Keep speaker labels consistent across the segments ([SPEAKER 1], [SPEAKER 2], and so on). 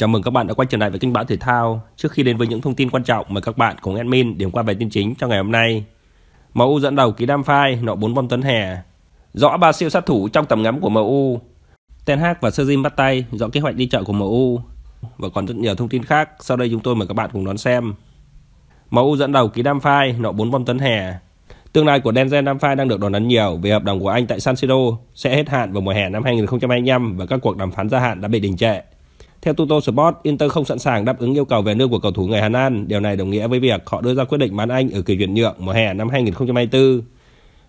[SPEAKER 1] Chào mừng các bạn đã quay trở lại với kênh báo thể thao. Trước khi đến với những thông tin quan trọng, mời các bạn cùng admin điểm qua bài tin chính cho ngày hôm nay. MU dẫn đầu ký đam phai, nọ 4 bom tấn hè. Rõ ba siêu sát thủ trong tầm ngắm của MU. Ten Hag và Sergin bắt tay, rõ kế hoạch đi chợ của MU. Và còn rất nhiều thông tin khác, sau đây chúng tôi mời các bạn cùng đón xem. MU dẫn đầu ký đam phai, nọ 4 bom tấn hè. Tương lai của Denzel Damphai đang được đòn ấn nhiều vì hợp đồng của anh tại San Siro sẽ hết hạn vào mùa hè năm 2025 và các cuộc đàm phán gia hạn đã bị đình trệ. Theo Tuto Sport, Inter không sẵn sàng đáp ứng yêu cầu về nước của cầu thủ người Hà Lan. Điều này đồng nghĩa với việc họ đưa ra quyết định bán anh ở kỳ chuyển nhượng mùa hè năm 2024.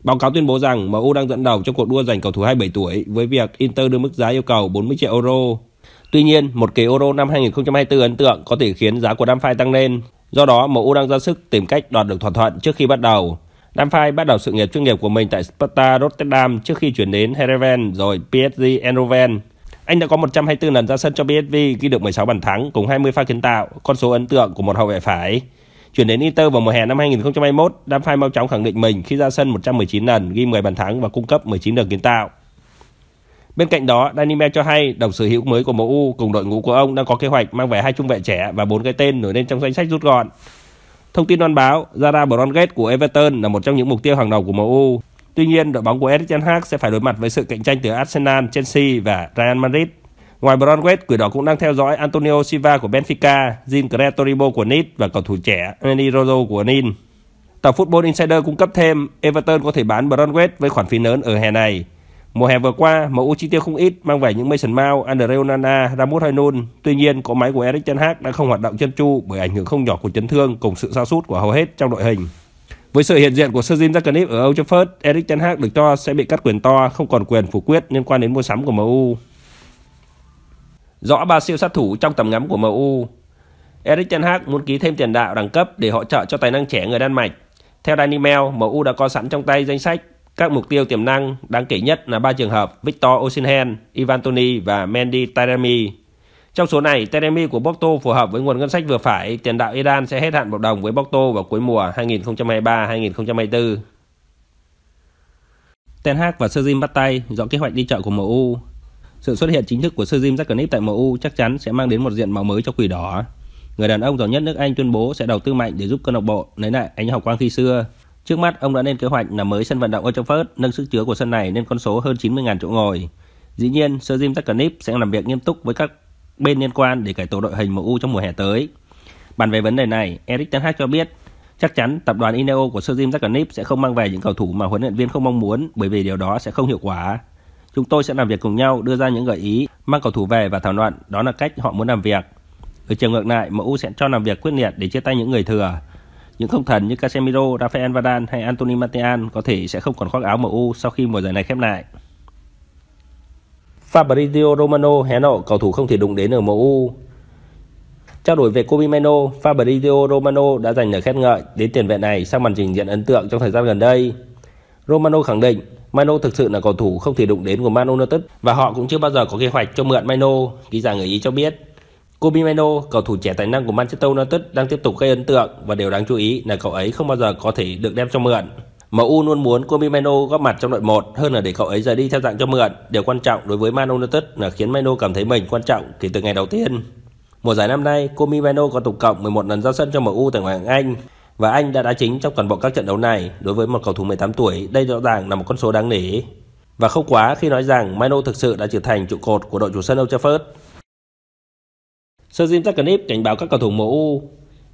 [SPEAKER 1] Báo cáo tuyên bố rằng MU đang dẫn đầu trong cuộc đua giành cầu thủ 27 tuổi với việc Inter đưa mức giá yêu cầu 40 triệu euro. Tuy nhiên, một kỳ Euro năm 2024 ấn tượng có thể khiến giá của Damphai tăng lên. Do đó, MU đang ra sức tìm cách đoạt được thỏa thuận trước khi bắt đầu. Damphai bắt đầu sự nghiệp chuyên nghiệp của mình tại Sparta Rotterdam trước khi chuyển đến Heerenveen rồi PSG Eindhoven. Anh đã có 124 lần ra sân cho PSV, ghi được 16 bàn thắng cùng 20 pha kiến tạo, con số ấn tượng của một hậu vệ phải. Chuyển đến Inter vào mùa hè năm 2021, Đam Phai mau chóng khẳng định mình khi ra sân 119 lần, ghi 10 bàn thắng và cung cấp 19 đường kiến tạo. Bên cạnh đó, Danny cho hay đồng sở hữu mới của MU cùng đội ngũ của ông đang có kế hoạch mang về hai trung vệ trẻ và bốn cái tên nổi lên trong danh sách rút gọn. Thông tin loan báo, Zara Brongett của Everton là một trong những mục tiêu hàng đầu của MU. Tuy nhiên, đội bóng của Erik Ten Hag sẽ phải đối mặt với sự cạnh tranh từ Arsenal, Chelsea và Real Madrid. Ngoài Bronwet, quỷ đỏ cũng đang theo dõi Antonio Silva của Benfica, Jean Creatoribo của Nice và cầu thủ trẻ Eni Rojo của Nin. Tờ Football Insider cung cấp thêm, Everton có thể bán Bronwet với khoản phí lớn ở hè này. Mùa hè vừa qua, MU chi tiêu không ít mang về những Mason Mount, Andre Onana, Ramos Hojlund. Tuy nhiên, cỗ máy của Erik Ten Hag đã không hoạt động chân chu bởi ảnh hưởng không nhỏ của chấn thương cùng sự sa sút của hầu hết trong đội hình. Với sự hiện diện của Sergin Zakanip ở Old Trafford, Erik Ten Hag được cho sẽ bị cắt quyền to, không còn quyền phủ quyết liên quan đến mua sắm của MU. Rõ ba siêu sát thủ trong tầm ngắm của MU. Erik Ten Hag muốn ký thêm tiền đạo đẳng cấp để hỗ trợ cho tài năng trẻ người Đan Mạch. Theo Daily Mail, MU đã có sẵn trong tay danh sách các mục tiêu tiềm năng đáng kể nhất là ba trường hợp Victor Osimhen, Ivan Toni và Mendy Taremi. Trong số này, Teremi của Porto phù hợp với nguồn ngân sách vừa phải, tiền đạo Iran sẽ hết hạn hợp đồng với Porto vào cuối mùa 2023-2024. Ten Hag và Sejim bắt tay dọn kế hoạch đi chợ của MU. Sự xuất hiện chính thức của Sejim Jacquinip tại MU chắc chắn sẽ mang đến một diện mạo mới cho Quỷ Đỏ. Người đàn ông giàu nhất nước Anh tuyên bố sẽ đầu tư mạnh để giúp câu lạc bộ lấy lại ánh hào quang khi xưa. Trước mắt, ông đã lên kế hoạch là mới sân vận động Old nâng sức chứa của sân này lên con số hơn 90.000 chỗ ngồi. Dĩ nhiên, Sir Jim Ratcliffe sẽ làm việc nghiêm túc với các bên liên quan để cải tổ đội hình MU trong mùa hè tới. Bàn về vấn đề này, Erik Ten Hag cho biết chắc chắn tập đoàn Ineos của Sir Jim Ratcliffe sẽ không mang về những cầu thủ mà huấn luyện viên không mong muốn bởi vì điều đó sẽ không hiệu quả. Chúng tôi sẽ làm việc cùng nhau đưa ra những gợi ý, mang cầu thủ về và thảo luận, đó là cách họ muốn làm việc. Ở chiều ngược lại, MU sẽ cho làm việc quyết liệt để chia tay những người thừa. Những không thần như Casemiro, Rafael Varane hay Anthony Martial có thể sẽ không còn khoác áo MU sau khi mùa giải này khép lại. Fabrizio Romano hé nọ cầu thủ không thể đụng đến ở MU. Trao đổi về Mano, Fabrizio Romano đã dành lời khen ngợi đến tiền vệ này sau màn trình diễn ấn tượng trong thời gian gần đây. Romano khẳng định Mano thực sự là cầu thủ không thể đụng đến của Man United và họ cũng chưa bao giờ có kế hoạch cho mượn Mano, ký giả người Ý cho biết. Kobe Mano, cầu thủ trẻ tài năng của Manchester United đang tiếp tục gây ấn tượng và điều đáng chú ý là cậu ấy không bao giờ có thể được đem cho mượn. MU luôn muốn Comimeno góp mặt trong đội 1 hơn là để cậu ấy rời đi theo dạng cho mượn. Điều quan trọng đối với Man United là khiến Meno cảm thấy mình quan trọng kể từ ngày đầu tiên. Mùa giải năm nay, Comimeno có tổng cộng 11 lần ra sân cho MU tại Ngoại hạng Anh và anh đã đá chính trong toàn bộ các trận đấu này. Đối với một cầu thủ 18 tuổi, đây rõ ràng là một con số đáng nể. Và không quá khi nói rằng Mano thực sự đã trở thành trụ cột của đội chủ sân Old Trafford. Sir Jim Ratcliffe cảnh báo các cầu thủ MU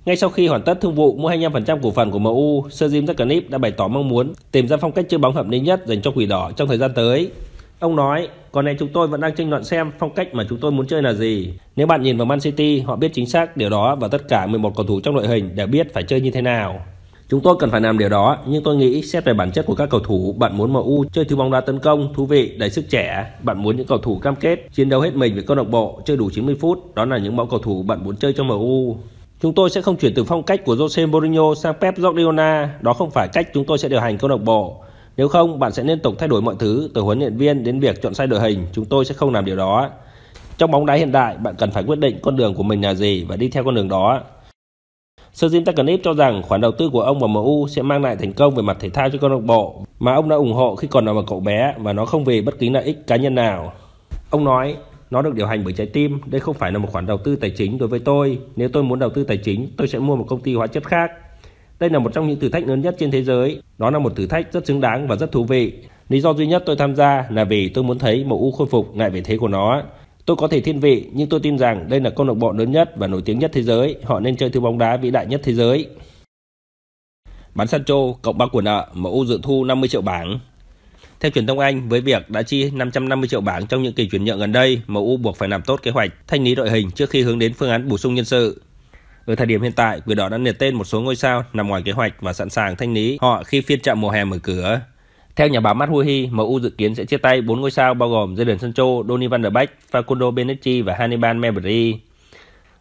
[SPEAKER 1] ngay sau khi hoàn tất thương vụ mua 25% cổ phần của MU, Sir Jim Ratcliffe đã bày tỏ mong muốn tìm ra phong cách chơi bóng hợp lý nhất dành cho Quỷ Đỏ trong thời gian tới. Ông nói, còn này chúng tôi vẫn đang tranh luận xem phong cách mà chúng tôi muốn chơi là gì. Nếu bạn nhìn vào Man City, họ biết chính xác điều đó và tất cả 11 cầu thủ trong đội hình đều biết phải chơi như thế nào. Chúng tôi cần phải làm điều đó, nhưng tôi nghĩ xét về bản chất của các cầu thủ, bạn muốn MU chơi thứ bóng đá tấn công, thú vị, đầy sức trẻ, bạn muốn những cầu thủ cam kết, chiến đấu hết mình với câu lạc bộ, chơi đủ 90 phút, đó là những mẫu cầu thủ bạn muốn chơi cho MU. Chúng tôi sẽ không chuyển từ phong cách của Jose Mourinho sang Pep Guardiola, đó không phải cách chúng tôi sẽ điều hành câu lạc bộ. Nếu không, bạn sẽ liên tục thay đổi mọi thứ, từ huấn luyện viên đến việc chọn sai đội hình, chúng tôi sẽ không làm điều đó. Trong bóng đá hiện đại, bạn cần phải quyết định con đường của mình là gì và đi theo con đường đó. Sir Jim Takanip cho rằng khoản đầu tư của ông vào MU sẽ mang lại thành công về mặt thể thao cho câu lạc bộ mà ông đã ủng hộ khi còn là một cậu bé và nó không vì bất kỳ lợi ích cá nhân nào. Ông nói, nó được điều hành bởi trái tim, đây không phải là một khoản đầu tư tài chính đối với tôi. Nếu tôi muốn đầu tư tài chính, tôi sẽ mua một công ty hóa chất khác. Đây là một trong những thử thách lớn nhất trên thế giới. Đó là một thử thách rất xứng đáng và rất thú vị. Lý do duy nhất tôi tham gia là vì tôi muốn thấy mẫu u khôi phục lại vị thế của nó. Tôi có thể thiên vị, nhưng tôi tin rằng đây là câu lạc bộ lớn nhất và nổi tiếng nhất thế giới. Họ nên chơi thứ bóng đá vĩ đại nhất thế giới. Bán Sancho, cộng 3 của nợ, MU dự thu 50 triệu bảng. Theo truyền thông Anh, với việc đã chi 550 triệu bảng trong những kỳ chuyển nhượng gần đây, MU buộc phải làm tốt kế hoạch thanh lý đội hình trước khi hướng đến phương án bổ sung nhân sự. Ở thời điểm hiện tại, người đỏ đã liệt tên một số ngôi sao nằm ngoài kế hoạch và sẵn sàng thanh lý họ khi phiên chợ mùa hè mở cửa. Theo nhà báo Matt Huhi, MU dự kiến sẽ chia tay 4 ngôi sao bao gồm Jadon Sancho, Donny van der Beek, Facundo Benetti và Hannibal Mebri.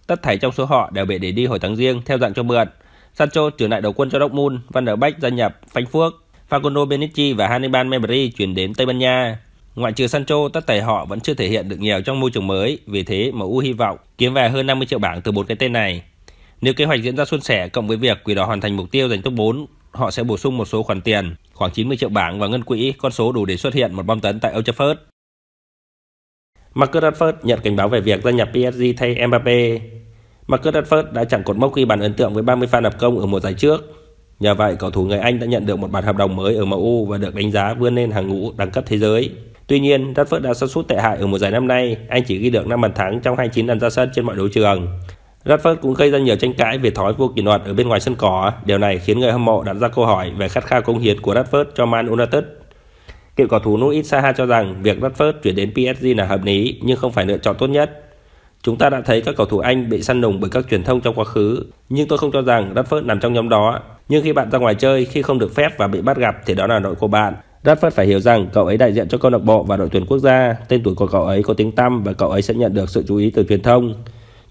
[SPEAKER 1] Tất thảy trong số họ đều bị để đi hồi tháng riêng theo dạng cho mượn. Sancho trở lại đầu quân cho Dortmund, Van der Beek gia nhập Phanh Phước, Facundo Benici và Hannibal Mebri chuyển đến Tây Ban Nha. Ngoại trừ Sancho, tất thầy họ vẫn chưa thể hiện được nhiều trong môi trường mới, vì thế U hy vọng kiếm về hơn 50 triệu bảng từ bốn cái tên này. Nếu kế hoạch diễn ra suôn sẻ cộng với việc Quỷ Đỏ hoàn thành mục tiêu giành top 4, họ sẽ bổ sung một số khoản tiền, khoảng 90 triệu bảng vào ngân quỹ, con số đủ để xuất hiện một bom tấn tại Old Trafford. Marcus Rashford nhận cảnh báo về việc gia nhập PSG thay Mbappe. Marcus Rashford đã chẳng cột mốc ghi bàn ấn tượng với 30 pha lập công ở mùa giải trước. Nhờ vậy, cầu thủ người Anh đã nhận được một bản hợp đồng mới ở MU và được đánh giá vươn lên hàng ngũ đẳng cấp thế giới. Tuy nhiên, Rashford đã sa sút tệ hại ở mùa giải năm nay, anh chỉ ghi được 5 bàn thắng trong 29 lần ra sân trên mọi đấu trường. Rashford cũng gây ra nhiều tranh cãi về thói vô kỷ luật ở bên ngoài sân cỏ, điều này khiến người hâm mộ đặt ra câu hỏi về khát khao công hiến của Rashford cho Man United. Cựu cầu thủ Nuit Saha cho rằng việc Rashford chuyển đến PSG là hợp lý nhưng không phải lựa chọn tốt nhất. Chúng ta đã thấy các cầu thủ Anh bị săn lùng bởi các truyền thông trong quá khứ, nhưng tôi không cho rằng Rashford nằm trong nhóm đó. Nhưng khi bạn ra ngoài chơi, khi không được phép và bị bắt gặp thì đó là lỗi của bạn. Radford phải hiểu rằng cậu ấy đại diện cho câu lạc bộ và đội tuyển quốc gia, tên tuổi của cậu ấy có tiếng tăm và cậu ấy sẽ nhận được sự chú ý từ truyền thông.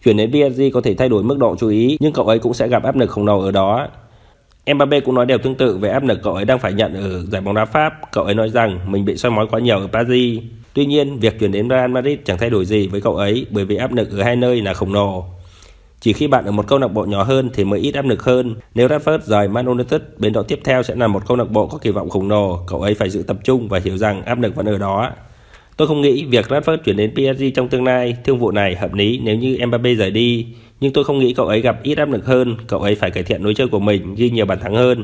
[SPEAKER 1] Chuyển đến PSG có thể thay đổi mức độ chú ý, nhưng cậu ấy cũng sẽ gặp áp lực khổng lồ ở đó. Mbappe cũng nói điều tương tự về áp lực cậu ấy đang phải nhận ở giải bóng đá Pháp. Cậu ấy nói rằng mình bị soi mói quá nhiều ở Paris. Tuy nhiên, việc chuyển đến Real Madrid chẳng thay đổi gì với cậu ấy bởi vì áp lực ở hai nơi là khổng lồ. Chỉ khi bạn ở một câu lạc bộ nhỏ hơn thì mới ít áp lực hơn. Nếu Radford rời Man United, bên động tiếp theo sẽ là một câu lạc bộ có kỳ vọng khổng lồ. Cậu ấy phải giữ tập trung và hiểu rằng áp lực vẫn ở đó. Tôi không nghĩ việc Radford chuyển đến PSG trong tương lai, thương vụ này hợp lý nếu như Mbappe rời đi. Nhưng tôi không nghĩ cậu ấy gặp ít áp lực hơn, cậu ấy phải cải thiện lối chơi của mình, ghi nhiều bàn thắng hơn.